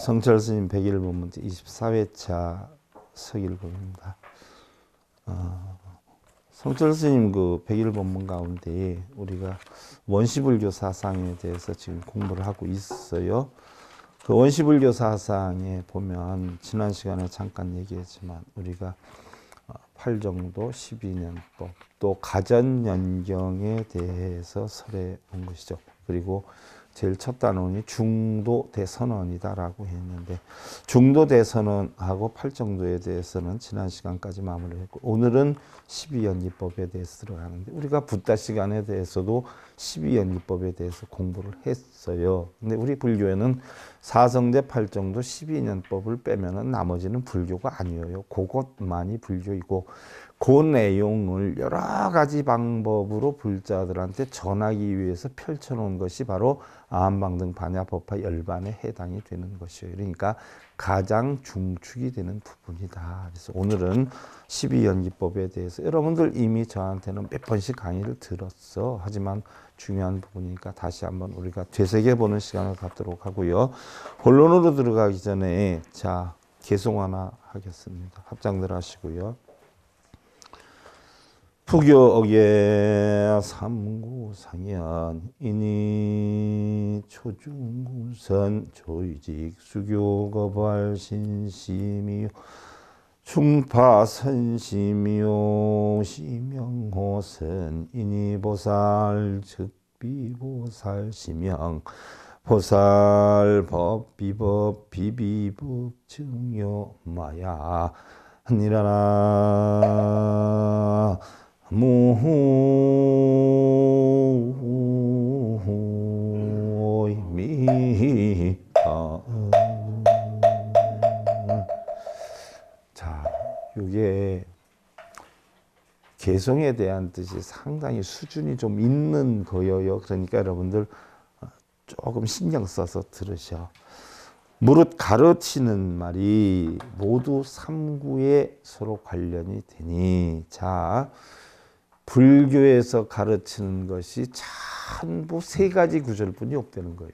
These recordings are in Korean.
성철 스님 100일 본문제 24회차 서기를 보입니다. 어, 성철 스님 그 100일 법문 가운데 우리가 원시불교 사상에 대해서 지금 공부를 하고 있어요. 그 원시불교 사상에 보면 지난 시간에 잠깐 얘기했지만 우리가 8정도 어, 12년법 또 가전연경에 대해서 설해 온 것이죠. 그리고 제일 첫 단원이 중도 대선언이다라고 했는데 중도 대선언하고 팔정도에 대해서는 지난 시간까지 마무리 했고 오늘은 1 2연기법에 대해서 들어가는데 우리가 붓다 시간에 대해서도 1 2연기법에 대해서 공부를 했어요. 근데 우리 불교에는 사성대 팔정도 12년법을 빼면은 나머지는 불교가 아니에요. 그것만이 불교이고 그 내용을 여러 가지 방법으로 불자들한테 전하기 위해서 펼쳐놓은 것이 바로 암방등 반야법화 열반에 해당이 되는 것이에요. 그러니까 가장 중축이 되는 부분이다. 그래서 오늘은 12연기법에 대해서 여러분들 이미 저한테는 몇 번씩 강의를 들었어. 하지만 중요한 부분이니까 다시 한번 우리가 되새겨보는 시간을 갖도록 하고요. 본론으로 들어가기 전에 자 개송 하나 하겠습니다. 합장들 하시고요. 부교에 삼구상연이니 초중구선 조직 이 수교거발 신심이요 충파선심이요 시명호선이니 보살 즉비보살 시명 보살 법비법 비비법 증요 마야 니라나 자, 이게 개성에 대한 뜻이 상당히 수준이 좀 있는 거예요. 그러니까 여러분들 조금 신경 써서 들으셔. 무릇 가르치는 말이 모두 삼구에 서로 관련이 되니 자 불교에서 가르치는 것이 전부 세 가지 구절뿐이 없다는 거예요.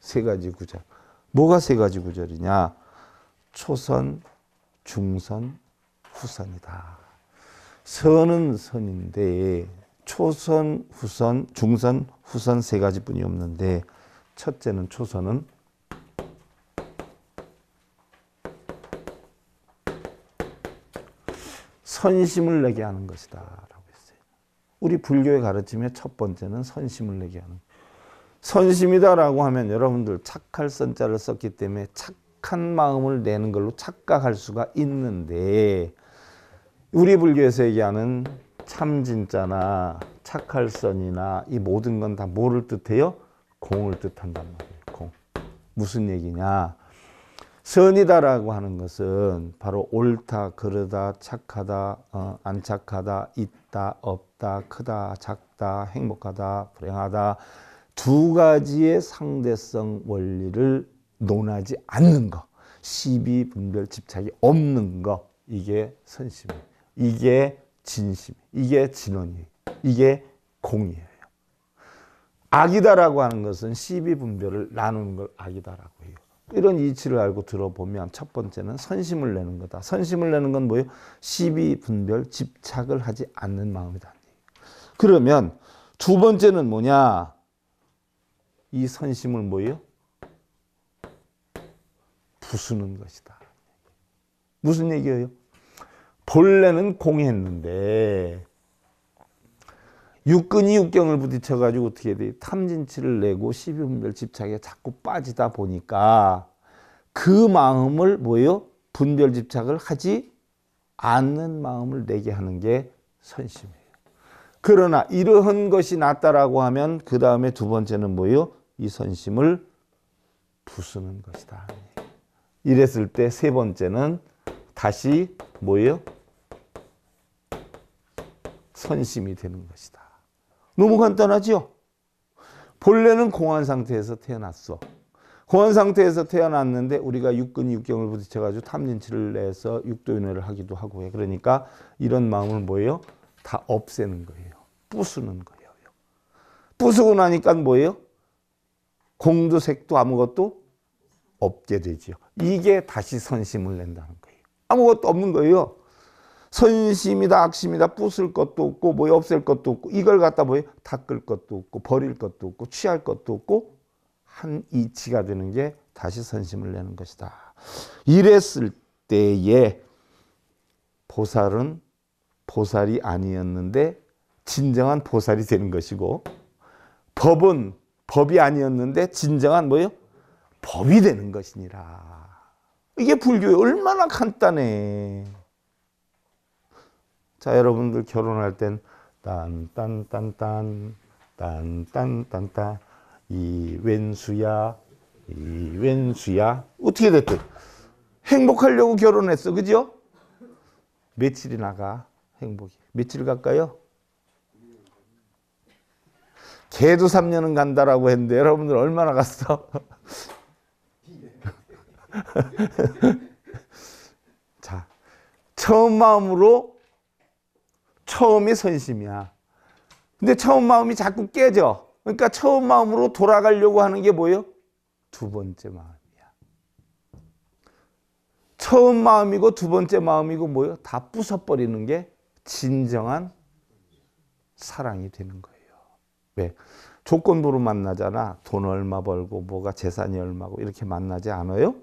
세 가지 구절. 뭐가 세 가지 구절이냐? 초선, 중선, 후선이다. 선은 선인데 초선, 후선, 중선, 후선 세 가지뿐이 없는데 첫째는 초선은 선심을 내게 하는 것이다. 우리 불교의 가르침의 첫 번째는 선심을 내게 하는 선심이다라고 하면 여러분들 착할 선자를 썼기 때문에 착한 마음을 내는 걸로 착각할 수가 있는데 우리 불교에서 얘기하는 참진짜나 착할 선이나 이 모든 건 다 뭐를 뜻해요? 공을 뜻한단 말이에요. 공. 무슨 얘기냐? 선이다라고 하는 것은 바로 옳다, 그러다, 착하다, 어, 안 착하다, 있다, 없다. 높다, 크다, 작다, 행복하다, 불행하다 두 가지의 상대성 원리를 논하지 않는 거 시비, 분별, 집착이 없는 거 이게 선심이 이게 진심 이게 진원이 이게 공이에요 악이다라고 하는 것은 시비, 분별을 나누는 걸 악이다라고 해요 이런 이치를 알고 들어보면 첫 번째는 선심을 내는 거다. 선심을 내는 건 뭐예요? 시비, 분별, 집착을 하지 않는 마음이다. 그러면 두 번째는 뭐냐? 이 선심을 뭐예요? 부수는 것이다. 무슨 얘기예요? 본래는 공했는데 육근이 육경을 부딪혀가지고 어떻게 돼? 탐진치를 내고 십이분별 집착에 자꾸 빠지다 보니까 그 마음을 뭐예요? 분별 집착을 하지 않는 마음을 내게 하는 게 선심이에요. 그러나 이러한 것이 낫다라고 하면 그 다음에 두 번째는 뭐예요? 이 선심을 부수는 것이다. 이랬을 때 세 번째는 다시 뭐예요? 선심이 되는 것이다. 너무 간단하죠? 본래는 공황 상태에서 태어났어. 공황 상태에서 태어났는데 우리가 육근 육경을 부딪혀가지고 탐진치를 내서 육도윤회를 하기도 하고 그러니까 이런 마음을 뭐예요? 다 없애는 거예요. 부수는 거예요. 부수고 나니까 뭐예요? 공도 색도 아무것도 없게 되죠. 이게 다시 선심을 낸다는 거예요. 아무것도 없는 거예요. 선심이다 악심이다 부술 것도 없고 뭐 없앨 것도 없고 이걸 갖다 뭐예요? 닦을 것도 없고 버릴 것도 없고 취할 것도 없고 한 이치가 되는 게 다시 선심을 내는 것이다. 이랬을 때에 보살은 보살이 아니었는데 진정한 보살이 되는 것이고 법은 법이 아니었는데 진정한 뭐요? 법이 되는 것이니라. 이게 불교에 얼마나 간단해. 자, 여러분들 결혼할 땐 딴딴딴딴 딴딴딴딴 이 왼수야 이 왼수야 어떻게 됐든 행복하려고 결혼했어. 그죠? 며칠이 나가. 행복이. 며칠 갈까요? 개도 3년은 간다라고 했는데 여러분들 얼마나 갔어? 자, 처음 마음으로 처음이 선심이야. 근데 처음 마음이 자꾸 깨져. 그러니까 처음 마음으로 돌아가려고 하는 게 뭐예요? 두 번째 마음이야. 처음 마음이고 두 번째 마음이고 뭐예요? 다 부숴버리는 게 진정한 사랑이 되는 거예요. 왜? 조건부로 만나잖아. 돈 얼마 벌고 뭐가 재산이 얼마고 이렇게 만나지 않아요?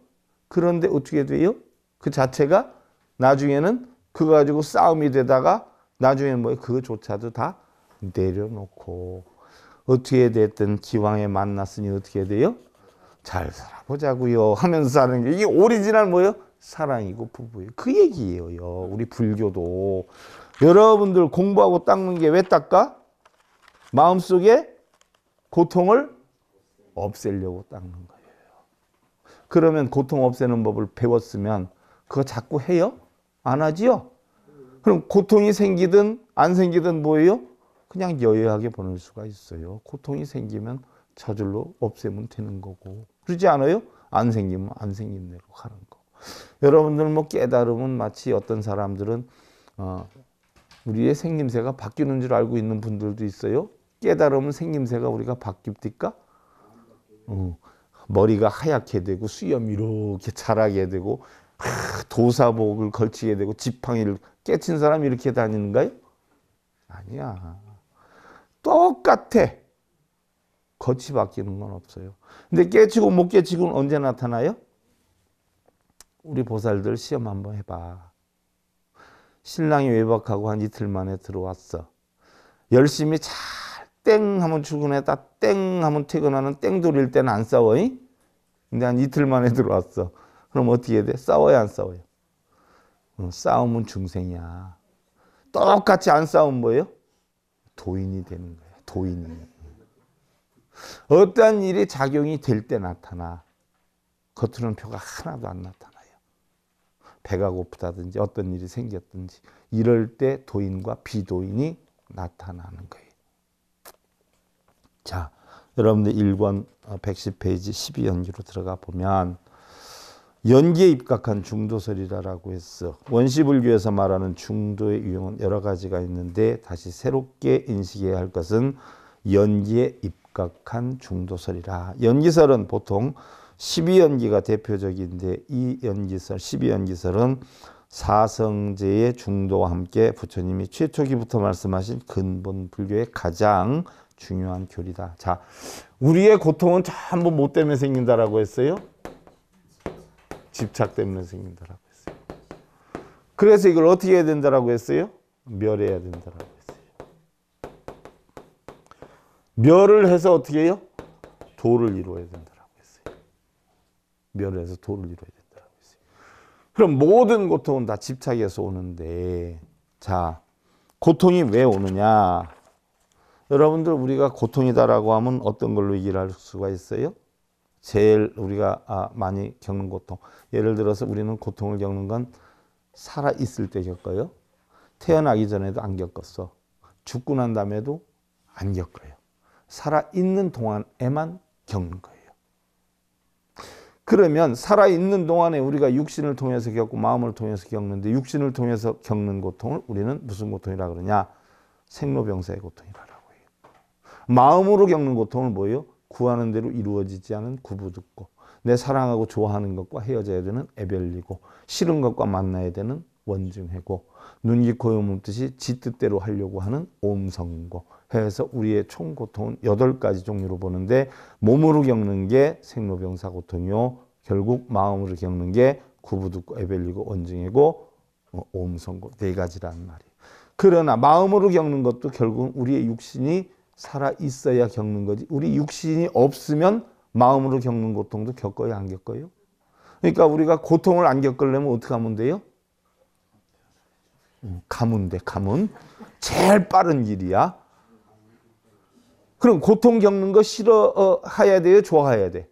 그런데 어떻게 돼요? 그 자체가 나중에는 그거 가지고 싸움이 되다가 나중에 뭐 그거조차도 다 내려놓고 어떻게 됐든 기왕에 만났으니 어떻게 돼요? 잘 살아보자고요 하면서 하는 게 이게 오리지널 뭐예요? 사랑이고 부부예요. 그 얘기예요. 우리 불교도 여러분들 공부하고 닦는 게 왜 닦아? 마음속에 고통을 없애려고 닦는 거예요. 그러면 고통 없애는 법을 배웠으면 그거 자꾸 해요? 안 하지요? 그럼 고통이 생기든 안 생기든 뭐예요? 그냥 여유하게 보낼 수가 있어요. 고통이 생기면 저절로 없애면 되는 거고 그러지 않아요? 안 생기면 안 생긴 대로 가는 거. 여러분들 뭐 깨달음은 마치 어떤 사람들은 어, 우리의 생김새가 바뀌는 줄 알고 있는 분들도 있어요. 깨달으면 생김새가 우리가 바뀝니까? 어, 머리가 하얗게 되고 수염 이렇게 자라게 되고 아, 도사복을 걸치게 되고 지팡이를 깨친 사람이 이렇게 다니는가요? 아니야. 똑같아. 겉이 바뀌는 건 없어요. 근데 깨치고 못 깨치고는 언제 나타나요? 우리 보살들 시험 한번 해봐. 신랑이 외박하고 한 이틀 만에 들어왔어. 열심히 잘 땡 하면 출근했다 땡 하면 퇴근하는 땡돌일 때는 안 싸워. 근데 한 이틀 만에 들어왔어. 그럼 어떻게 돼? 싸워야 안 싸워요? 어, 싸움은 중생이야. 똑같이 안싸우 뭐예요? 도인이 되는 거야. 도인이. 어떠 일이 작용이 될 때 나타나. 겉으로는 표가 하나도 안 나타나. 배가 고프다든지 어떤 일이 생겼든지 이럴 때 도인과 비도인이 나타나는 거예요. 자, 여러분들 1권 110페이지 어, 12연기로 들어가 보면 연기에 입각한 중도설이라고 했어. 원시불교에서 말하는 중도의 유형은 여러 가지가 있는데 다시 새롭게 인식해야 할 것은 연기에 입각한 중도설이라. 연기설은 보통 1 2연기가 대표적인데 이 연기설, 1 2연기설은 사성제의 중도와 함께 부처님이 최초기부터 말씀하신 근본 불교의 가장 중요한 교리다. 자, 우리의 고통은 전부 뭐, 뭐 때문에 생긴다라고 했어요? 집착 때문에 생긴다라고 했어요. 그래서 이걸 어떻게 해야 된다라고 했어요? 멸해야 된다라고 했어요. 멸을 해서 어떻게 해요? 도를 이루어야 된다. 멸해서 도를 이루어야 된다라고 했어요. 그럼 모든 고통은 다 집착에서 오는데 자 고통이 왜 오느냐? 여러분들 우리가 고통이다라고 하면 어떤 걸로 얘기할 수가 있어요? 제일 우리가 아, 많이 겪는 고통. 예를 들어서 우리는 고통을 겪는 건 살아 있을 때 겪어요. 태어나기 전에도 안 겪었어. 죽고 난 다음에도 안 겪어요. 살아 있는 동안에만 겪는 거예요. 그러면 살아있는 동안에 우리가 육신을 통해서 겪고 마음을 통해서 겪는데 육신을 통해서 겪는 고통을 우리는 무슨 고통이라 그러냐? 생로병사의 고통이라고 해요. 마음으로 겪는 고통을 뭐예요? 구하는 대로 이루어지지 않은 구부득고 내 사랑하고 좋아하는 것과 헤어져야 되는 애별리고 싫은 것과 만나야 되는 원증해고 눈, 기, 코, 요, 몸뜻이 지 뜻대로 하려고 하는 옴성고 해서 우리의 총 고통은 여덟 가지 종류로 보는데 몸으로 겪는 게 생로병사 고통이요. 결국 마음으로 겪는 게구부득고 에벨리고 원증이고 어, 오음성고 네 가지라는 말이에요. 그러나 마음으로 겪는 것도 결국은 우리의 육신이 살아 있어야 겪는 거지. 우리 육신이 없으면 마음으로 겪는 고통도 겪어야 안 겪어요? 그러니까 우리가 고통을 안 겪으려면 어떻게 하면 돼요? 음, 가문 대 가문. 제일 빠른 길이야. 그럼 고통 겪는 거 싫어해야 돼요? 좋아해야 돼?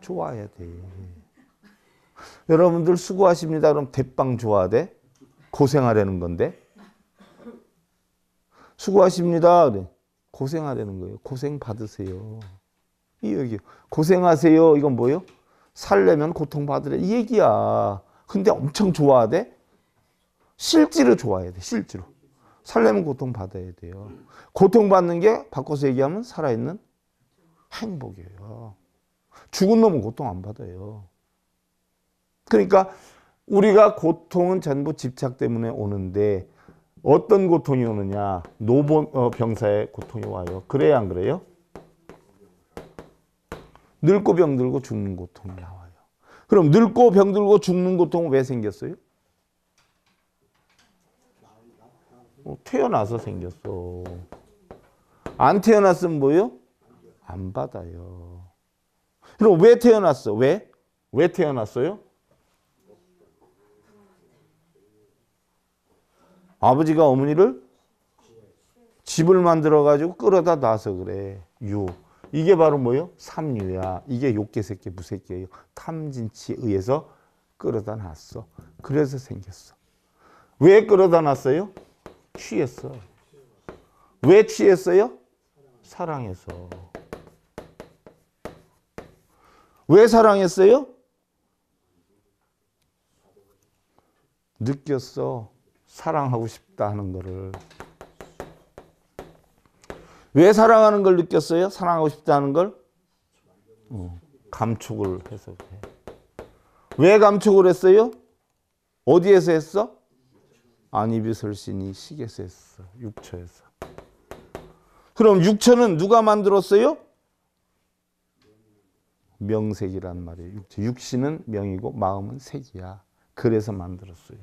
좋아해야 돼. 여러분들 수고하십니다. 그럼 대빵 좋아하 돼? 고생하려는 건데? 수고하십니다. 그래. 고생하려는 거예요. 고생 받으세요. 이 얘기. 고생하세요. 이건 뭐예요? 살려면 고통받으래. 이 얘기야. 근데 엄청 좋아하 돼? 실제로 좋아해야 돼. 실제로. 살렘은 고통받아야 돼요. 고통받는 게 바꿔서 얘기하면 살아있는 행복이에요. 죽은 놈은 고통 안 받아요. 그러니까 우리가 고통은 전부 집착 때문에 오는데 어떤 고통이 오느냐 노병사의 어, 고통이 와요 그래야 안 그래요? 늙고 병들고 죽는 고통이 나와요 그럼 늙고 병들고 죽는 고통은 왜 생겼어요? 어, 태어나서 생겼어. 안 태어났으면 뭐요? 안 받아요. 그럼 왜 태어났어? 왜? 왜 태어났어요? 아버지가 어머니를 집을 만들어 가지고 끌어다 놔서 그래. 유. 이게 바로 뭐예요? 삼유야. 이게 욕계 새끼 무새끼예요. 탐진치에 의해서 끌어다 놨어. 그래서 생겼어. 왜 끌어다 놨어요? 취했어. 왜 취했어요? 사랑해서. 왜 사랑했어요? 느꼈어. 사랑하고 싶다 하는 거를. 왜 사랑하는 걸 느꼈어요? 사랑하고 싶다 하는 걸? 어, 감축을 해서. 왜 감축을 했어요? 어디에서 했어? 아니비설신이 식에서 육초에서. 그럼 육초는 누가 만들었어요? 명색이란 말이에요. 육체. 육신은 명이고 마음은 색이야. 그래서 만들었어요.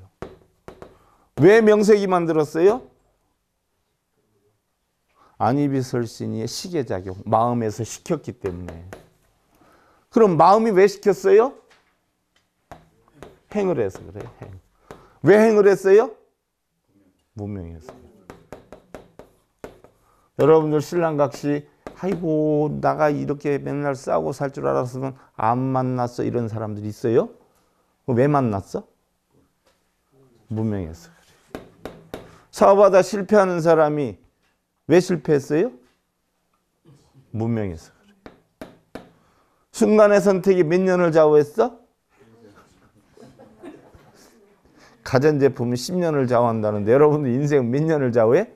왜 명색이 만들었어요? 아니비설신이의 시계작용, 마음에서 시켰기 때문에. 그럼 마음이 왜 시켰어요? 행을 해서 그래요. 행. 왜 행을 했어요? 문명이었어요. 여러분들 신랑각시 아이고 나가 이렇게 맨날 싸고 살 줄 알았으면 안 만났어 이런 사람들 있어요? 왜 만났어? 문명이었어. 사업하다 실패하는 사람이 왜 실패했어요? 문명에서 순간의 선택이 몇 년을 좌우했어? 가전제품은 10년을 좌우한다는데 여러분들 인생 몇 년을 좌우해?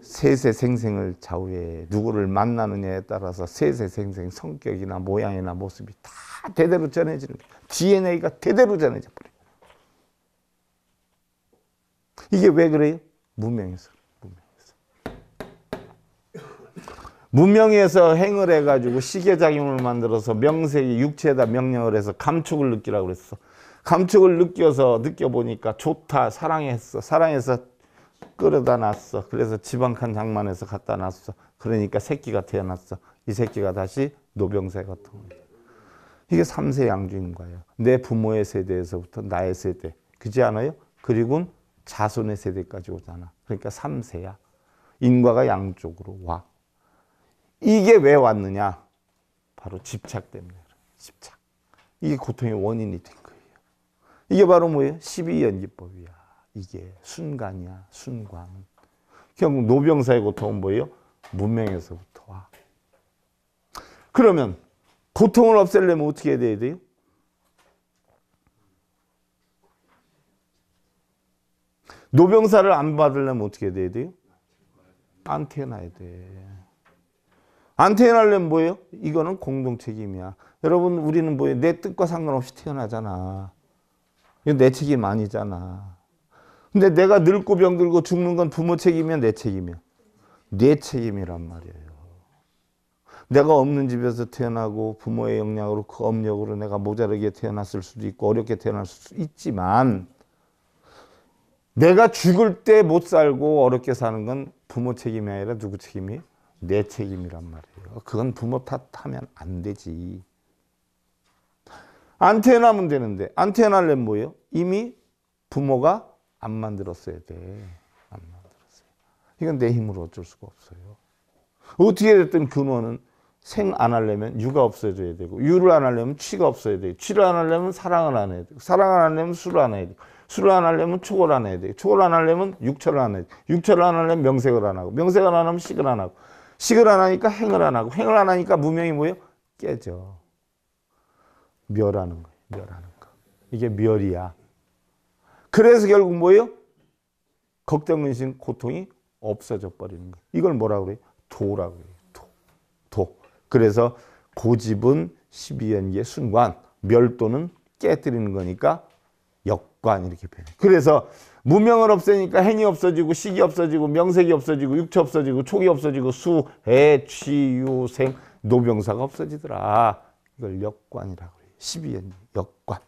세세생생을 좌우해 누구를 만나느냐에 따라서 세세생생 성격이나 모양이나 모습이 다 대대로 전해지는 거야. DNA가 대대로 전해져 버려. 이게 왜 그래요? 무명에서. 무명에서 행을 해가지고 시계작용을 만들어서 명색이 육체에다 명령을 해서 감촉을 느끼라고 그랬어. 감촉을 느껴서 느껴보니까 좋다 사랑했어 사랑해서 끌어다 놨어 그래서 지방칸 장만해서 갖다 놨어 그러니까 새끼가 태어났어 이 새끼가 다시 노병세 같은 거예요 이게 삼세 양주인 거예요 내 부모의 세대에서부터 나의 세대 그지 않아요? 그리고 자손의 세대까지 오잖아 그러니까 삼세야 인과가 양쪽으로 와 이게 왜 왔느냐 바로 집착 때문에 집착 이게 고통의 원인이 된 이게 바로 뭐예요? 12연기법이야. 이게 순간이야. 순간. 결국 노병사의 고통은 뭐예요? 문명에서부터 와. 그러면 고통을 없애려면 어떻게 돼야 돼요? 노병사를 안 받으려면 어떻게 돼야 돼요? 안 태어나야 돼. 안 태어나려면 뭐예요? 이거는 공동 책임이야. 여러분 우리는 뭐예요? 내 뜻과 상관없이 태어나잖아. 이거 내 책임 아니잖아. 근데 내가 늙고 병들고 죽는 건 부모 책임이야, 내 책임이야? 내 책임이란 말이에요. 내가 없는 집에서 태어나고 부모의 영향으로 그 업력으로 내가 모자르게 태어났을 수도 있고 어렵게 태어날 수도 있지만 내가 죽을 때 못 살고 어렵게 사는 건 부모 책임이 아니라 누구 책임이? 내 책임이란 말이에요. 그건 부모 탓하면 안 되지. 안테나면 되는데 안테나려 뭐예요? 이미 부모가 안 만들었어야 돼. 안 만들었어요. 이건 내 힘으로 어쩔 수가 없어요. 어떻게 됐든 근원은 생 안 하려면 유가 없어져야 되고 유를 안 하려면 취가 없어야 되 취를 안 하려면 사랑을 안 해야 되고 사랑을 안 하려면 술을 안 해야 되고 술을 안 하려면 촉을 안 해야 되고 촉을 안 하려면 육철을 안 해야 되 육철을 안 하려면 명색을 안 하고 명색을 안 하면 식을 안 하고 식을 안 하니까 행을 안 하고 행을 안 하니까 무명이 뭐예요? 깨져. 멸하는 거예요. 멸하는 거. 이게 멸이야. 그래서 결국 뭐예요? 걱정, 근심, 고통이 없어져 버리는 거예요. 이걸 뭐라고 그래요? 도라고 그요 도. 도. 그래서 고집은 12연기의 순관, 멸도는 깨뜨리는 거니까 역관 이렇게 표현해 그래서 무명을 없애니까 행이 없어지고 식이 없어지고 명색이 없어지고 육체 없어지고 촉이 없어지고 수, 해, 취, 유, 생, 노병사가 없어지더라. 이걸 역관이라고 12년 역관.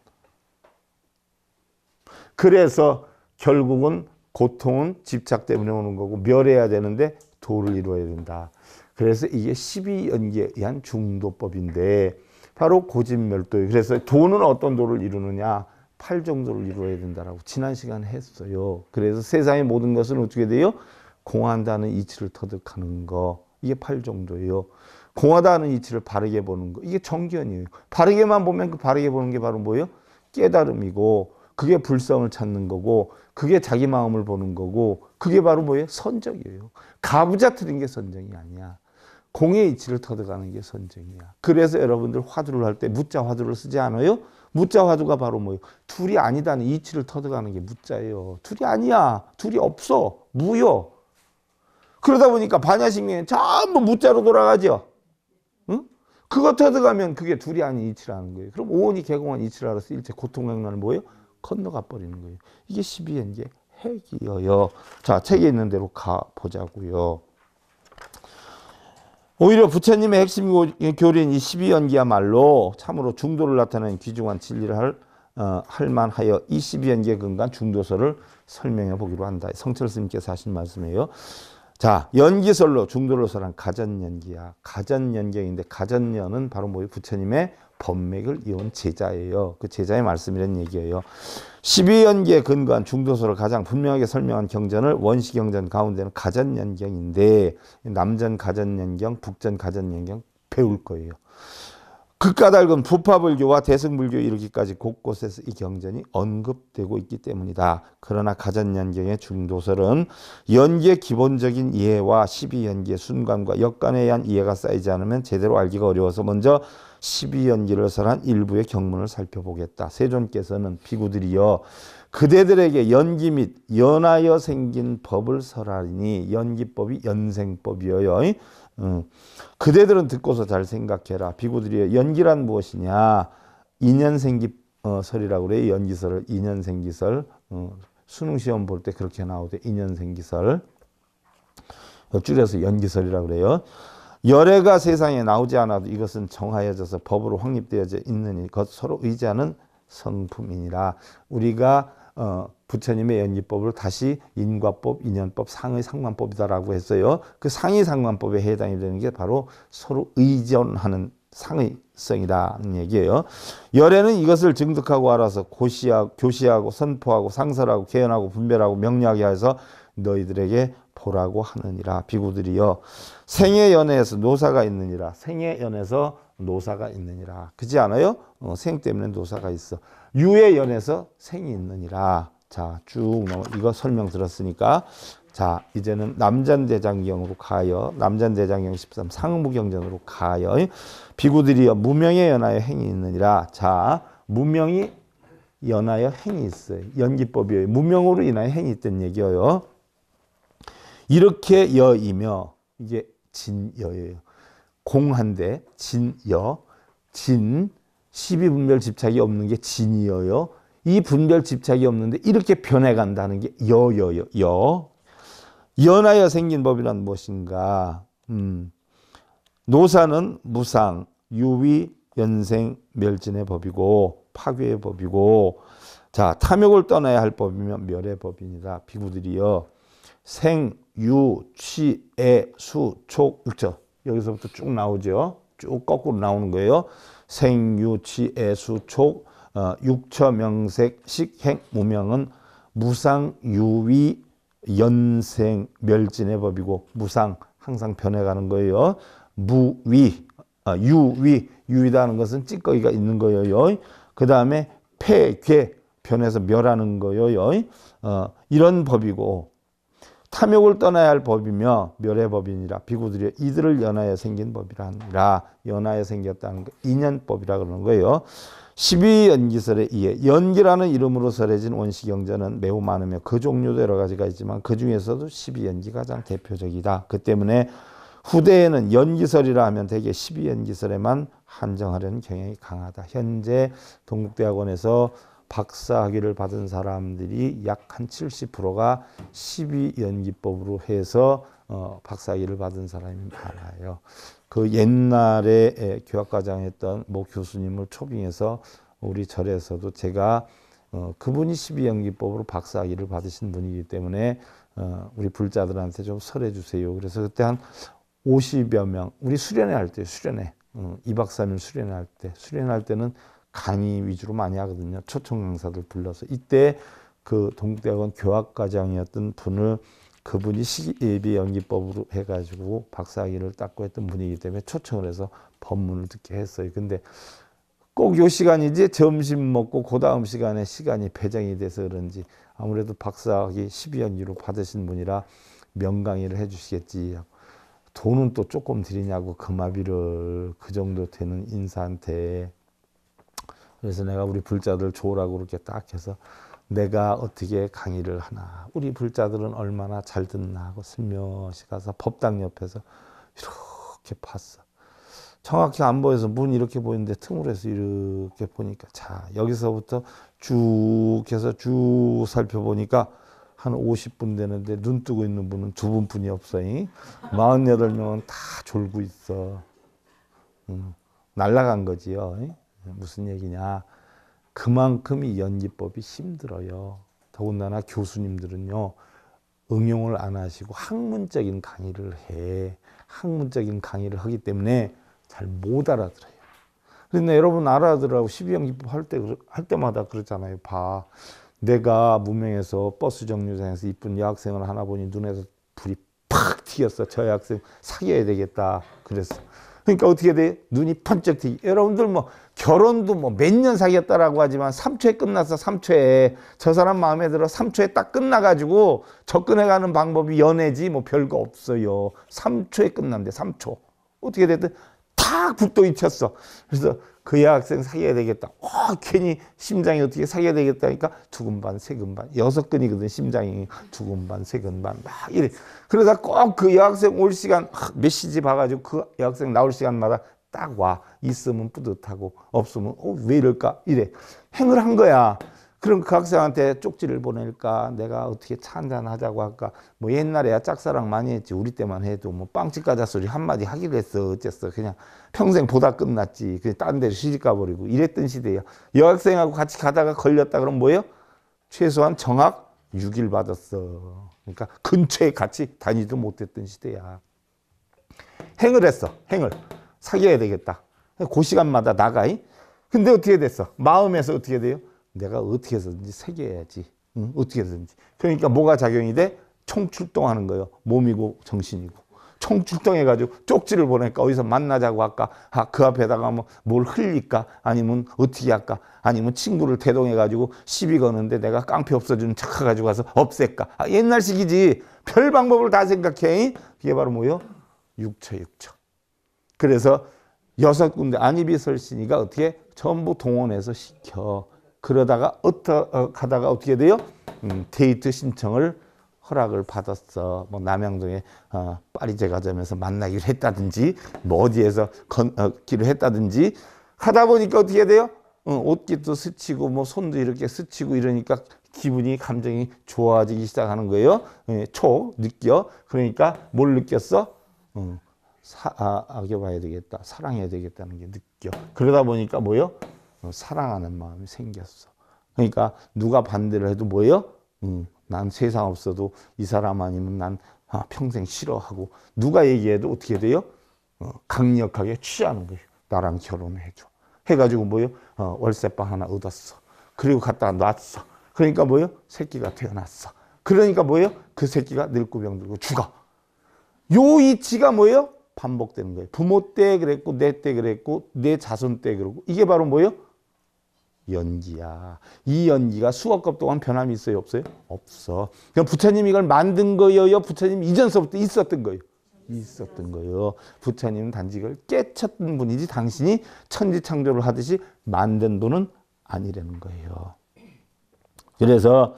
그래서 결국은 고통은 집착 때문에 오는 거고 멸해야 되는데 도를 이루어야 된다. 그래서 이게 12연기에 의한 중도법인데 바로 고집멸도예요. 그래서 도는 어떤 도를 이루느냐? 팔정도를 이루어야 된다라고 지난 시간에 했어요. 그래서 세상의 모든 것은 어떻게 돼요? 공한다는 이치를 터득하는 거. 이게 팔정도예요. 공하다는 이치를 바르게 보는 거. 이게 정견이에요. 바르게만 보면 그 바르게 보는 게 바로 뭐예요? 깨달음이고 그게 불성을 찾는 거고 그게 자기 마음을 보는 거고 그게 바로 뭐예요? 선정이에요. 가부자 틀린 게 선정이 아니야. 공의 이치를 터득하는 게 선정이야. 그래서 여러분들 화두를 할 때 무자 화두를 쓰지 않아요? 무자 화두가 바로 뭐예요? 둘이 아니다는 이치를 터득하는 게 무자예요. 둘이 아니야. 둘이 없어. 무요. 그러다 보니까 반야심경에 전부 무자로 돌아가죠. 그것에들어가면 그게 둘이 아닌 이치라는 거예요. 그럼 오온이 개공한 이치를 알아서 일체 고통강난을 뭐예요? 건너가 버리는 거예요. 이게 12의 이제 핵이어요. 자, 책에 있는 대로 가보자고요. 오히려 부처님의 핵심 교리인 이 12연기야말로 참으로 중도를 나타내는 귀중한 진리를 할, 어, 할만하여 이 12연기의 근간 중도서를 설명해 보기로 한다. 성철 스님께서 하신 말씀이에요. 자, 연기설로 중도로서는 가전연기야. 가전연경인데 가전연은 바로 뭐 부처님의 법맥을 이은 제자예요. 그 제자의 말씀이란 얘기예요. 12연기에 근거한 중도서를 가장 분명하게 설명한 경전을 원시경전 가운데는 가전연경인데 남전 가전연경, 북전 가전연경 배울 거예요. 그가닭은 부파불교와 대승불교 이르기까지 곳곳에서 이 경전이 언급되고 있기 때문이다. 그러나 가전연경의 중도설은 연기의 기본적인 이해와 십이연기의 순간과 역간에 의한 이해가 쌓이지 않으면 제대로 알기가 어려워서 먼저 십이연기를 설한 일부의 경문을 살펴보겠다. 세존께서는 비구들이여 그대들에게 연기 및 연하여 생긴 법을 설하니 연기법이 연생법이어요. 음, 그대들은 듣고서 잘 생각해라. 비구들이 연기란 무엇이냐? 인연생기설이라고 어, 그래 연기설을 인연생기설. 어, 수능시험 볼 때 그렇게 나오대. 인연생기설. 어, 줄여서 연기설이라고 그래요. 열애가 세상에 나오지 않아도 이것은 정하여져서 법으로 확립되어져 있느니 것 서로 의지하는 성품이니라. 우리가 어, 부처님의 연기법으로 다시 인과법, 인연법, 상의 상관법이다라고 했어요. 그 상의 상관법에 해당이 되는 게 바로 서로 의존하는 상의성이다는 얘기예요. 열애는 이것을 증득하고 알아서 고시하고 교시하고 선포하고 상설하고 개연하고 분별하고 명리하게 해서 너희들에게 보라고 하느니라 비구들이여 생애 연애에서 노사가 있느니라 생애 연애에서 노사가 있느니라 그지 않아요? 어, 생 때문에 노사가 있어. 유에 연해서 생이 있느니라. 자, 쭉 넘어 이거 설명 들었으니까 자, 이제는 남잔대장경으로 가여. 남잔대장경 13 상무경전으로 가여. 비구들이여 무명에 연하여 행이 있느니라. 자, 무명이 연하여 행이 있어요. 연기법이요 무명으로 인하여 행이 있던 얘기예요. 이렇게 여이며 이게 진여예요. 공한데 진여 진12 분별 집착이 없는 게 진이어요. 이 분별 집착이 없는데 이렇게 변해간다는 게 여여여 여. 연하여 생긴 법이란 무엇인가? 음. 노사는 무상, 유위, 연생, 멸진의 법이고 파괴의 법이고 자 탐욕을 떠나야 할 법이며 멸의 법이니라 비구들이여 생, 유, 취, 애, 수, 촉, 육천 여기서부터 쭉 나오죠. 쭉 거꾸로 나오는 거예요. 생유치애수촉 어, 육처명색 식행 무명은 무상 유위 연생 멸진의 법이고 무상 항상 변해가는 거예요. 무위 아, 유위 유위다는 것은 찌꺼기가 있는 거예요. 그 다음에 폐괴 변해서 멸하는 거예요. 어, 이런 법이고 탐욕을 떠나야 할 법이며 멸의 법이니라 비구들이 이들을 연하여 생긴 법이라 연하여 생겼다는 거 인연법이라 그러는 거예요. 12연기설에 의해 연기라는 이름으로 설해진 원시경전은 매우 많으며 그 종류도 여러 가지가 있지만 그 중에서도 12연기가 가장 대표적이다. 그 때문에 후대에는 연기설이라 하면 대개 12연기설에만 한정하려는 경향이 강하다. 현재 동국대학원에서 박사 학위를 받은 사람들이 약 한 70%가 12연기법으로 해서 어, 박사 학위를 받은 사람이 많아요. 그 옛날에 교학과장 했던 모 교수님을 초빙해서 우리 절에서도 제가 어, 그분이 12연기법으로 박사 학위를 받으신 분이기 때문에 어, 우리 불자들한테 좀 설해 주세요. 그래서 그때 한 50여 명, 우리 수련회 할 때 수련회, 어, 2박 3일 수련회 할 때, 수련회 할 때는 강의 위주로 많이 하거든요. 초청 강사들 불러서 이때 그동대학원 교학과장이었던 분을 그분이 시예비 연기법으로 해가지고 박사학위를 땄고 했던 분이기 때문에 초청을 해서 법문을 듣게 했어요. 근데 꼭 요 시간이지 점심 먹고 그 다음 시간에 시간이 배정이 돼서 그런지 아무래도 박사학위 12연기로 받으신 분이라 명강의를 해주시겠지 하 돈은 또 조금 드리냐고 금마비를 그 정도 되는 인사한테 그래서 내가 우리 불자들 조라고 이렇게 딱 해서 내가 어떻게 강의를 하나 우리 불자들은 얼마나 잘 듣나 하고 슬며시 가서 법당 옆에서 이렇게 봤어 정확히 안 보여서 문 이렇게 보이는데 틈으로 해서 이렇게 보니까 자 여기서부터 쭉 해서 쭉 살펴보니까 한 50분 되는데 눈 뜨고 있는 분은 두 분뿐이 없어요 48명은 다 졸고 있어 음, 날라간 거지요 무슨 얘기냐. 그만큼 이 연기법이 힘들어요. 더군다나 교수님들은요, 응용을 안 하시고 학문적인 강의를 해. 학문적인 강의를 하기 때문에 잘 못 알아들어요. 그런데 여러분 알아들으라고 12연기법 할, 때, 할 때마다 그렇잖아요. 봐. 내가 무명에서 버스 정류장에서 이쁜 여학생을 하나 보니 눈에서 불이 팍 튀었어. 저 여학생 사귀어야 되겠다. 그랬어. 그러니까 어떻게 돼? 눈이 번쩍 튀기. 여러분들 뭐 결혼도 뭐 몇 년 사귀었다라고 하지만 3초에 끝나서 3초에 저 사람 마음에 들어 3초에 딱 끝나가지고 접근해가는 방법이 연애지 뭐 별거 없어요 3초에 끝난대 3초 어떻게 됐든 탁 북도 잊혔어 그래서 그 여학생 사귀어야 되겠다 어, 괜히 심장이 어떻게 사귀어야 되겠다 니까 두근반 세근반 여섯 근이거든 심장이 두근반 세근반 막 이래 그러다 꼭그 여학생 올 시간 몇 시지 봐가지고 그 여학생 나올 시간마다 딱 와. 있으면 뿌듯하고 없으면 어, 왜 이럴까? 이래. 행을 한 거야. 그럼 그 학생한테 쪽지를 보낼까? 내가 어떻게 차 한잔 하자고 할까? 뭐 옛날에야 짝사랑 많이 했지. 우리 때만 해도 뭐 빵집 가자 소리 한마디 하기로 했어. 어쨌어. 그냥 평생 보다 끝났지. 그냥 딴 데로 시집 가버리고 이랬던 시대야. 여학생하고 같이 가다가 걸렸다 그럼 뭐예요? 최소한 정학 6일 받았어. 그러니까 근처에 같이 다니도 지 못했던 시대야. 행을 했어. 행을. 사귀어야 되겠다. 그 시간마다 나가. 이 근데 어떻게 됐어? 마음에서 어떻게 돼요? 내가 어떻게 해서든지 새겨야지. 응? 어떻게 해서든지. 그러니까 뭐가 작용이 돼? 총출동하는 거예요. 몸이고 정신이고. 총출동해가지고 쪽지를 보내니까 어디서 만나자고 할까? 아, 그 앞에다가 뭐 뭘 흘릴까? 아니면 어떻게 할까? 아니면 친구를 대동해가지고 시비 거는데 내가 깡패 없어주는 척해가지고 가서 없앨까? 아, 옛날식이지. 별 방법을 다 생각해. 이게 바로 뭐예요? 육체, 육체. 그래서 여섯 군데 안이비 설신이가 어떻게 전부 동원해서 시켜 그러다가 어떡하다가 어, 어떻게 돼요? 음, 데이트 신청을 허락을 받았어. 뭐 남양동에 어, 파리제 가자면서 만나기로 했다든지 뭐 어디에서 건, 어, 기로 했다든지 하다 보니까 어떻게 돼요? 응, 어, 옷깃도 스치고 뭐 손도 이렇게 스치고 이러니까 기분이 감정이 좋아지기 시작하는 거예요. 예, 초 느껴. 그러니까 뭘 느꼈어? 응. 음, 사, 아, 아껴봐야 되겠다. 사랑해야 되겠다는 게 느껴. 그러다 보니까 뭐요? 어, 사랑하는 마음이 생겼어. 그러니까 누가 반대를 해도 뭐예요? 음, 난 세상 없어도 이 사람 아니면 난 아, 평생 싫어하고 누가 얘기해도 어떻게 돼요? 어, 강력하게 취하는 거예요. 나랑 결혼해줘. 해가지고 뭐요? 어, 월세방 하나 얻었어. 그리고 갖다 놨어. 그러니까 뭐요? 새끼가 태어났어. 그러니까 뭐요? 그 새끼가 늙고 병들고 죽어. 요 이치가 뭐요? 반복되는 거예요. 부모 때 그랬고 내 때 그랬고 내 자손 때 그러고 이게 바로 뭐예요? 연기야. 이 연기가 수억 급 동안 변함이 있어요? 없어요? 없어. 그럼 그러니까 부처님 이걸 만든 거예요? 부처님 이전서부터 있었던 거예요? 있었던 거예요. 부처님은 단지 이걸 깨쳤던 분이지 당신이 천지 창조를 하듯이 만든 분은 아니라는 거예요. 그래서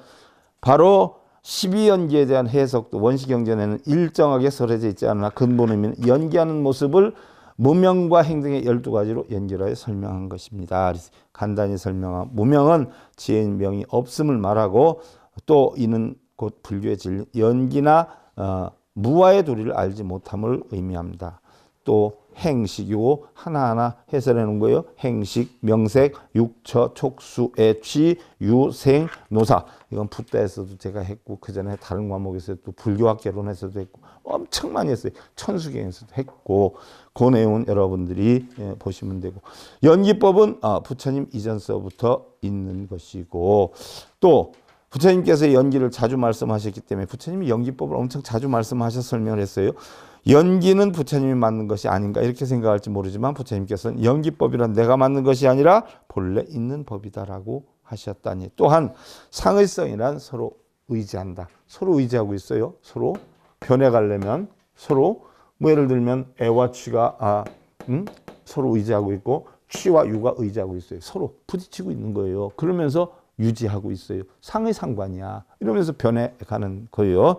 바로 십이연기에 대한 해석도 원시 경전에는 일정하게 설해져 있지 않으나 근본 의미는 연기하는 모습을 무명과 행동의 열두 가지로 연결하여 설명한 것입니다. 간단히 설명한 무명은 지혜인 명이 없음을 말하고 또 이는 곧 불교의 진리 연기나 어, 무와의 도리를 알지 못함을 의미합니다. 또 행식이고 하나하나 해설해 놓은 거예요. 행식, 명색, 육처, 촉수, 애취, 유생, 노사. 이건 붓대에서도 제가 했고 그 전에 다른 과목에서 도 불교학 개론에서도 했고 엄청 많이 했어요. 천수경에서도 했고 그 내용은 여러분들이 예, 보시면 되고 연기법은 아, 부처님 이전서부터 있는 것이고 또 부처님께서 연기를 자주 말씀하셨기 때문에 부처님이 연기법을 엄청 자주 말씀하셔 설명을 했어요. 연기는 부처님이 만든 것이 아닌가 이렇게 생각할지 모르지만 부처님께서는 연기법이란 내가 만든 것이 아니라 본래 있는 법이다라고 하셨다니 또한 상의성이란 서로 의지한다. 서로 의지하고 있어요. 서로 변해가려면 서로 뭐 예를 들면 애와 취가 아, 음? 서로 의지하고 있고 취와 유가 의지하고 있어요. 서로 부딪히고 있는 거예요. 그러면서 유지하고 있어요. 상의 상관이야. 이러면서 변해가는 거예요.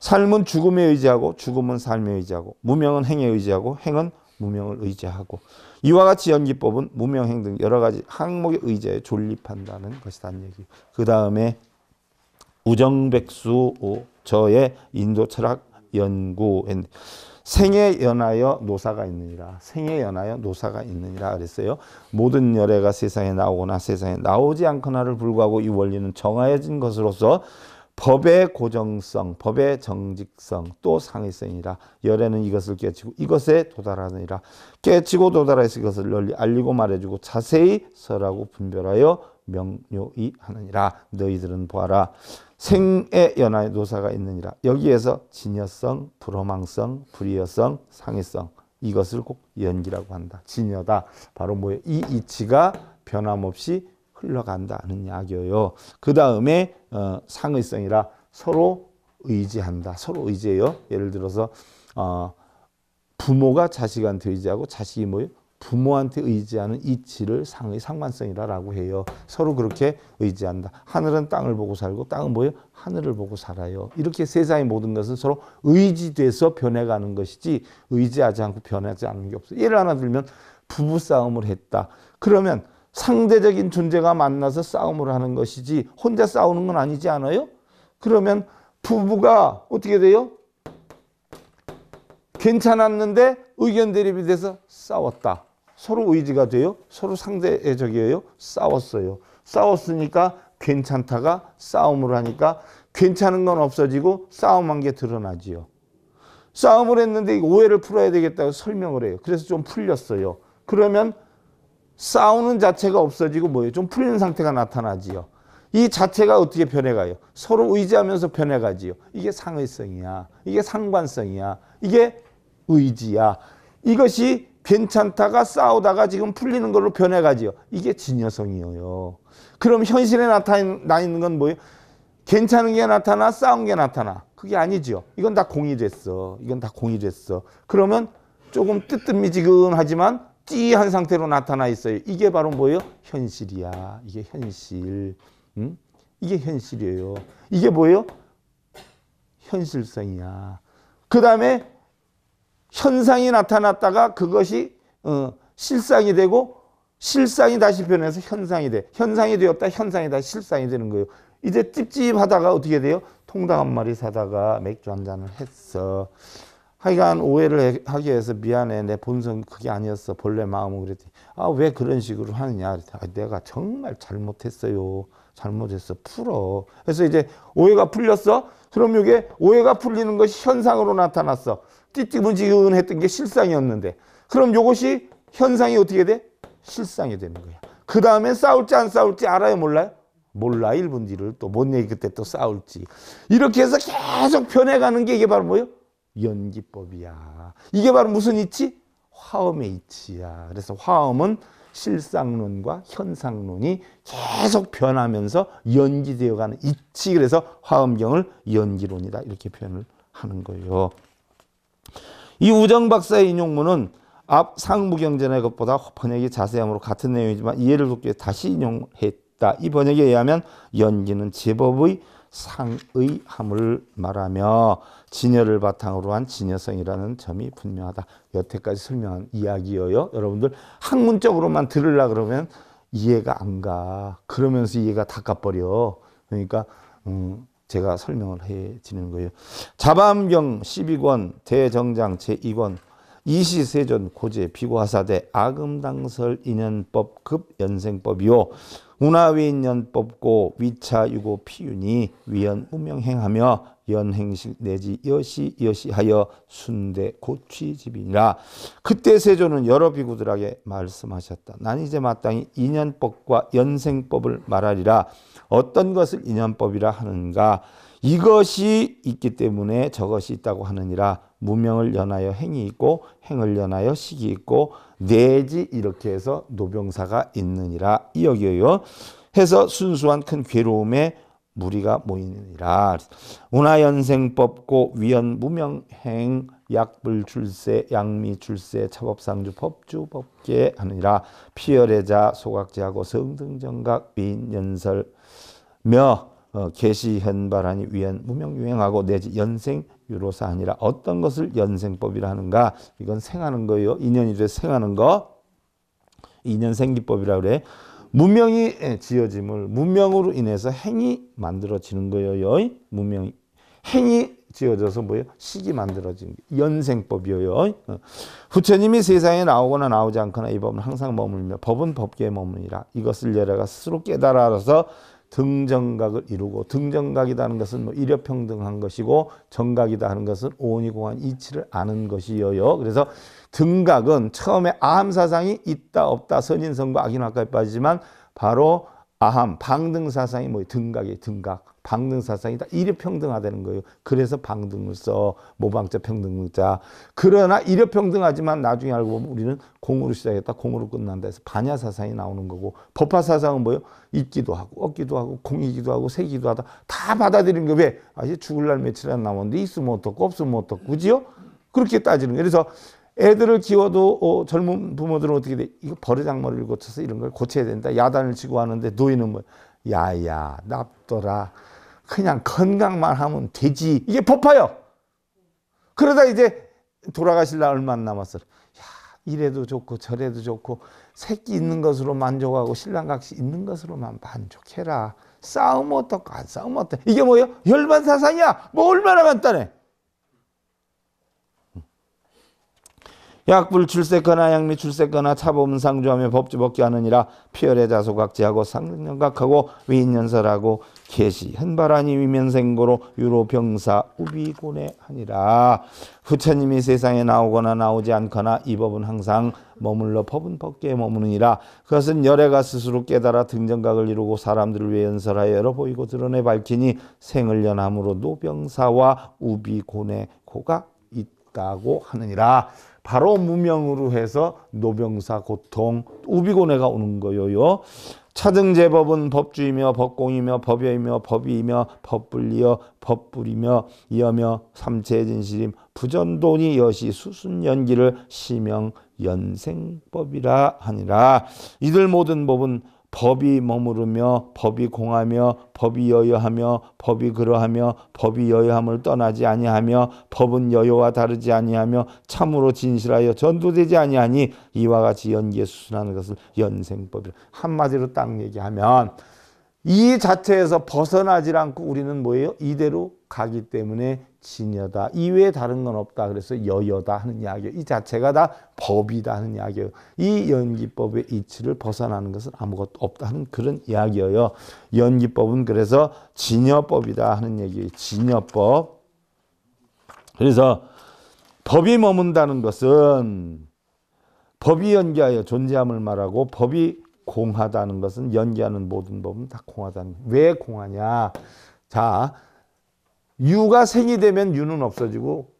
삶은 죽음에 의지하고 죽음은 삶에 의지하고 무명은 행에 의지하고 행은 무명을 의지하고 이와 같이 연기법은 무명행 등 여러 가지 항목에 의지해 존립한다는 것이란 얘기. 그 다음에 우정백수 저의 인도 철학 연구 생에 연하여 노사가 있느니라 생에 연하여 노사가 있느니라 그랬어요 모든 열애가 세상에 나오거나 세상에 나오지 않거나를 불구하고 이 원리는 정하여진 것으로서 법의 고정성, 법의 정직성, 또상위성이라 열에는 이것을 깨치고 이것에 도달하느니라 깨치고 도달해서 이것을 널리 알리고 말해주고 자세히 설하고 분별하여 명료히 하느니라 너희들은 보아라 생의 연하의 노사가 있느니라 여기에서 진여성, 불호망성, 불이여성, 상의성 이것을 꼭 연기라고 한다. 진여다 바로 뭐 이 이치가 변함없이 흘러간다는 약이에요. 그 다음에 어, 상의성이라 서로 의지한다. 서로 의지해요. 예를 들어서 어, 부모가 자식한테 의지하고 자식이 뭐요? 부모한테 의지하는 이치를 상의 상관성이라고 해요. 서로 그렇게 의지한다. 하늘은 땅을 보고 살고 땅은 뭐예요? 하늘을 보고 살아요. 이렇게 세상의 모든 것은 서로 의지돼서 변해가는 것이지 의지하지 않고 변하지 않는 게 없어요. 예를 하나 들면 부부싸움을 했다. 그러면 상대적인 존재가 만나서 싸움을 하는 것이지 혼자 싸우는 건 아니지 않아요? 그러면 부부가 어떻게 돼요? 괜찮았는데 의견 대립이 돼서 싸웠다. 서로 의지가 돼요. 서로 상대적이에요. 싸웠어요. 싸웠으니까 괜찮다가 싸움을 하니까 괜찮은 건 없어지고 싸움한 게 드러나지요. 싸움을 했는데 오해를 풀어야 되겠다고 설명을 해요. 그래서 좀 풀렸어요. 그러면 싸우는 자체가 없어지고 뭐예요? 좀 풀리는 상태가 나타나지요. 이 자체가 어떻게 변해가요? 서로 의지하면서 변해가지요. 이게 상의성이야. 이게 상관성이야. 이게 의지야. 이것이 괜찮다가 싸우다가 지금 풀리는 걸로 변해가지요. 이게 진여성이에요. 그럼 현실에 나타나 있는 건 뭐예요? 괜찮은 게 나타나 싸운 게 나타나. 그게 아니죠. 이건 다 공이 됐어. 이건 다 공이 됐어. 그러면 조금 뜨뜻미지근하지만 띠한 상태로 나타나 있어요. 이게 바로 뭐예요? 현실이야. 이게 현실. 응? 이게 현실이에요. 이게 뭐예요? 현실성이야. 그 다음에 현상이 나타났다가 그것이 어, 실상이 되고 실상이 다시 변해서 현상이 돼. 현상이 되었다 현상이 다 실상이 되는 거예요. 이제 찝찝하다가 어떻게 돼요? 통닭 한 마리 사다가 맥주 한 잔을 했어. 하여간 오해를 하기 위해서 미안해. 내 본성 그게 아니었어. 본래 마음은 그랬지 아, 왜 그런 식으로 하느냐. 아, 내가 정말 잘못했어요. 잘못했어. 풀어. 그래서 이제 오해가 풀렸어. 그럼 이게 오해가 풀리는 것이 현상으로 나타났어. 띠띠문지근했던 게 실상이었는데. 그럼 이것이 현상이 어떻게 돼? 실상이 되는 거야. 그 다음에 싸울지 안 싸울지 알아요? 몰라요? 몰라. 1분 뒤를 또 뭔 얘기 그때 또 싸울지. 이렇게 해서 계속 변해가는 게 이게 바로 뭐예요? 연기법이야. 이게 바로 무슨 이치? 화엄의 이치야. 그래서 화엄은 실상론과 현상론이 계속 변하면서 연기되어 가는 이치. 그래서 화엄경을 연기론이다. 이렇게 표현을 하는 거예요. 이 우정 박사의 인용문은 앞 상부경전의 것보다 번역이 자세함으로 같은 내용이지만 이해를 돕기 위해 다시 인용했다. 이 번역에 의하면 연기는 제법의 상의함을 말하며 진여를 바탕으로 한 진여성이라는 점이 분명하다. 여태까지 설명한 이야기여요. 여러분들 학문적으로만 들으려 그러면 이해가 안 가. 그러면서 이해가 다 가버려. 그러니까 음, 제가 설명을 해 드리는 거예요. 자밤경 12권, 대정장 제2권, 이시세존 고제 비고하사대 아금당설 인연법 급연생법이요. 운하위인년 뽑고 위차유고 피윤이 위연 무명행하며 연행실 내지 여시 여시하여 순대 고취집이니라. 그때 세조는 여러 비구들에게 말씀하셨다. 난 이제 마땅히 인연법과 연생법을 말하리라. 어떤 것을 인연법이라 하는가? 이것이 있기 때문에 저것이 있다고 하느니라. 무명을 연하여 행이 있고 행을 연하여 식이 있고 내지 이렇게 해서 노병사가 있느니라 이여기요 해서 순수한 큰 괴로움에 무리가 모이느니라 문화연생법고 위헌 무명행 약불출세 양미출세 차법상주 법주 법계 하느니라 피열애자 소각제하고 성등정각 위인연설며 계시현발하니 어, 위헌 무명유행하고 내지 연생 유로사 아니라 어떤 것을 연생법이라 하는가? 이건 생하는 거예요. 인연이래 생하는 거. 인연생기법이라 그래. 무명이 예, 지어짐을 무명으로 인해서 행이 만들어지는 거예요. 무명 행이 지어져서 뭐예요? 식이 만들어진 연생법이에요. 부처님이 어. 세상에 나오거나 나오지 않거나 이 법은 항상 머물며 법은 법계에 머무니라. 이것을 여러가 스스로 깨달아서 등정각을 이루고 등정각이라는 것은 뭐 일여평등한 것이고 정각이다 하는 것은 오니공한 이치를 아는 것이여요. 그래서 등각은 처음에 암사상이 있다 없다 선인성과 악인학과에 빠지지만 바로 아함, 방등사상이 뭐예 등각이에요, 등각. 방등사상이 다이여평등화되는 거예요. 그래서 방등을 써, 모방자, 평등자. 그러나 이여평등하지만 나중에 알고 보면 우리는 공으로 시작했다, 공으로 끝난다 해서 반야사상이 나오는 거고, 법화사상은 뭐요있기도 하고, 없기도 하고, 공이기도 하고, 새기도 하다. 다받아들이는거 왜? 아, 이 죽을 날 며칠 안 남았는데, 있으면 어떻고, 없으면 어떻고, 그지요? 그렇게 따지는 거예요. 그래서 애들을 키워도 어, 젊은 부모들은 어떻게 돼? 이거 버르장머리를 고쳐서 이런 걸 고쳐야 된다. 야단을 치고 하는데 노인은 뭐 야야 납더라 그냥 건강만 하면 되지. 이게 법파요. 그러다 이제 돌아가실 날 얼마 안 남았어. 야, 이래도 좋고 저래도 좋고 새끼 있는 것으로 만족하고 신랑각시 있는 것으로만 만족해라. 싸움 어떡하? 싸움 어떡? 이게 뭐예요? 열반사상이야. 뭐 얼마나 간단해. 약불 출세거나 양미 출세거나 차범 상주하며 법주법기 하느니라 피열의 자소 각지하고 상령각하고 위인연설하고 계시한 바라니 위면생고로 유로병사 우비곤에 하니라 후처님이 세상에 나오거나 나오지 않거나 이 법은 항상 머물러 법은 법계에 머무느니라 그것은 열애가 스스로 깨달아 등정각을 이루고 사람들을 위해 연설하여 열어 보이고 드러내 밝히니 생을 연함으로 노병사와 우비곤에 고가 있다고 하느니라 바로 무명으로 해서 노병사 고통 우비고뇌가 오는 거예요. 차등제법은 법주이며 법공이며 법여이며 법이며 법불리여 법불이며 이어며 삼체진실임 부전돈이 여시 수순연기를 시명연생법이라 하니라 이들 모든 법은 법이 머무르며 법이 공하며 법이 여여하며 법이 그러하며 법이 여여함을 떠나지 아니하며 법은 여여와 다르지 아니하며 참으로 진실하여 전도되지 아니하니 이와 같이 연기에 수순하는 것을 연생법이라 한마디로 딱 얘기하면 이 자체에서 벗어나질 않고 우리는 뭐예요? 이대로 가기 때문에 지녀다. 이외에 다른 건 없다. 그래서 여여다 하는 이야기. 이 자체가 다 법이다 하는 이야기예요. 이 연기법의 이치를 벗어나는 것은 아무것도 없다 하는 그런 이야기예요. 연기법은 그래서 진여법이다 하는 얘기예요. 진여법. 그래서 법이 머문다는 것은 법이 연기하여 존재함을 말하고 법이 공하다는 것은 연기하는 모든 법은 다 공하다는 왜 공하냐? 자, 유가 생이 되면 유는 없어지고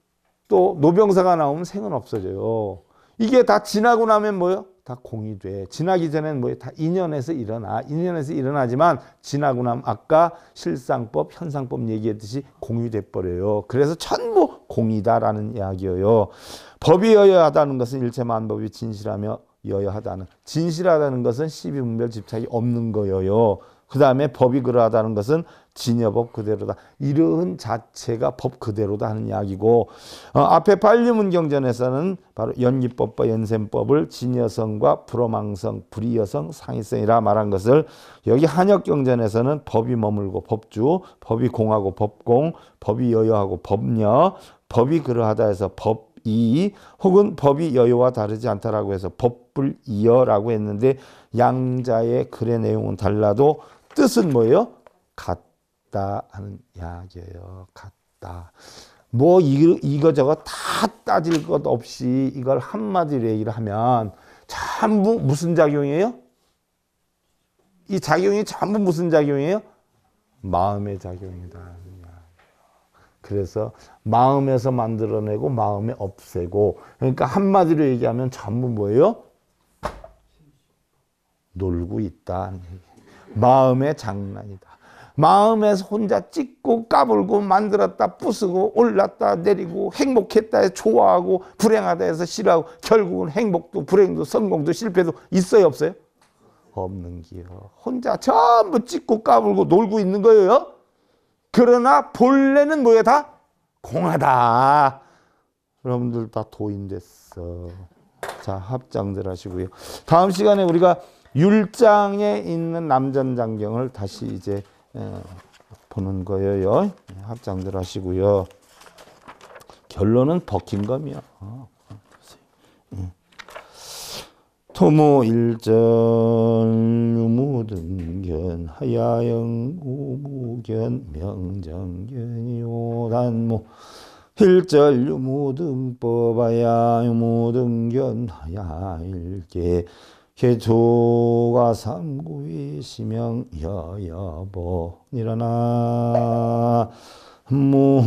또 노병사가 나오면 생은 없어져요. 이게 다 지나고 나면 뭐요? 다 공이 돼. 지나기 전엔 뭐요다 인연에서 일어나. 인연에서 일어나지만 지나고 나면 아까 실상법, 현상법 얘기했듯이 공이 돼버려요. 그래서 전부 공이다라는 이야기예요. 법이 여여하다는 것은 일체 만법이 진실하며 여여하다는 진실하다는 것은 시비분별 집착이 없는 거예요. 그 다음에 법이 그러하다는 것은 진여법 그대로다. 이러한 자체가 법 그대로다 하는 이야기고 어, 앞에 반리문경전에서는 바로 연기법과 연셈법을 진여성과 불어망성, 불이여성, 상이성이라 말한 것을 여기 한역경전에서는 법이 머물고 법주, 법이 공하고 법공, 법이 여여하고 법녀, 법이 그러하다 해서 법이 혹은 법이 여유와 다르지 않다라고 해서 법불 이여라고 했는데 양자의 글의 내용은 달라도 뜻은 뭐예요? 같 같다 하는 이야기예요. 같다. 뭐 이거 저거 다 따질 것 없이 이걸 한마디로 얘기를 하면 전부 무슨 작용이에요? 이 작용이 전부 무슨 작용이에요? 마음의 작용이다. 그래서 마음에서 만들어내고 마음에 없애고 그러니까 한마디로 얘기하면 전부 뭐예요? 놀고 있다. 마음의 장난이다. 마음에서 혼자 찍고 까불고 만들었다 부수고 올랐다 내리고 행복했다 해서 좋아하고 불행하다 해서 싫어하고 결국은 행복도 불행도 성공도 실패도 있어요 없어요? 없는 기요 혼자 전부 찍고 까불고 놀고 있는 거예요 그러나 본래는 뭐예요 다? 공하다 여러분들 다 도인됐어 자 합장들 하시고요 다음 시간에 우리가 율장에 있는 남전장경을 다시 이제 예, 보는 거예요. 합장들 예, 하시고요. 결론은 버킹검이요. 어, 예. 토모 일절 유무등견 하야영 우무견 명정견이오 단모 일절 유무등법하야 유무등견 하야일계 개조가 삼구이 심명여여보 일어나 무월미타월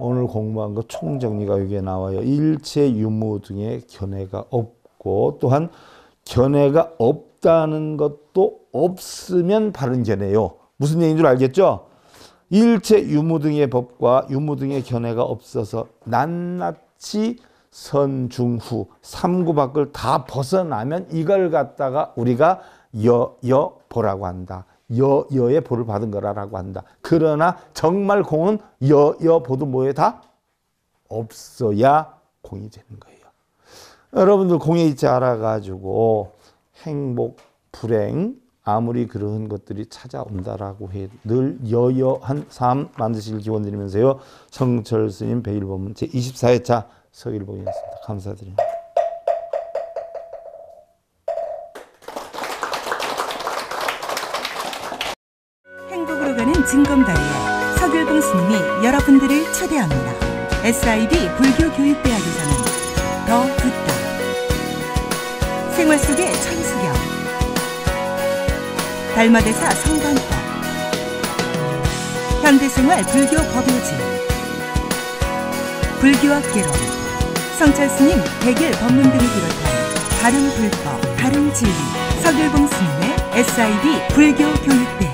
오늘 공부한 것 총정리가 여기에 나와요. 일체 유무 등의 견해가 없고 또한 견해가 없다는 것도 없으면 바른 견해요. 무슨 얘기인 줄 알겠죠? 일체 유무 등의 법과 유무 등의 견해가 없어서 낱낱이 선중후 삼구밖을 다 벗어나면 이걸 갖다가 우리가 여여 보라고 한다. 여 여의 보를 받은 거라라고 한다. 그러나 정말 공은 여여 보도 뭐에 다 없어야 공이 되는 거예요. 여러분들 공에 있지 알아가지고 행복, 불행, 아무리 그러한 것들이 찾아온다라고 해 늘 여여한 삶 만드실 기원 드리면서요. 성철 스님 배일보문 제24회차 서일봉이었습니다. 감사드립니다. SIB 불교교육대학에서는 더 듣다 생활 속의 달마대사 성관법 현대생활 불교 법요지 불교학 개론 성찰스님 백일 법문 등을 비롯한 다른 불법, 다른 진리 서결봉 스님의 SIB 불교 교육대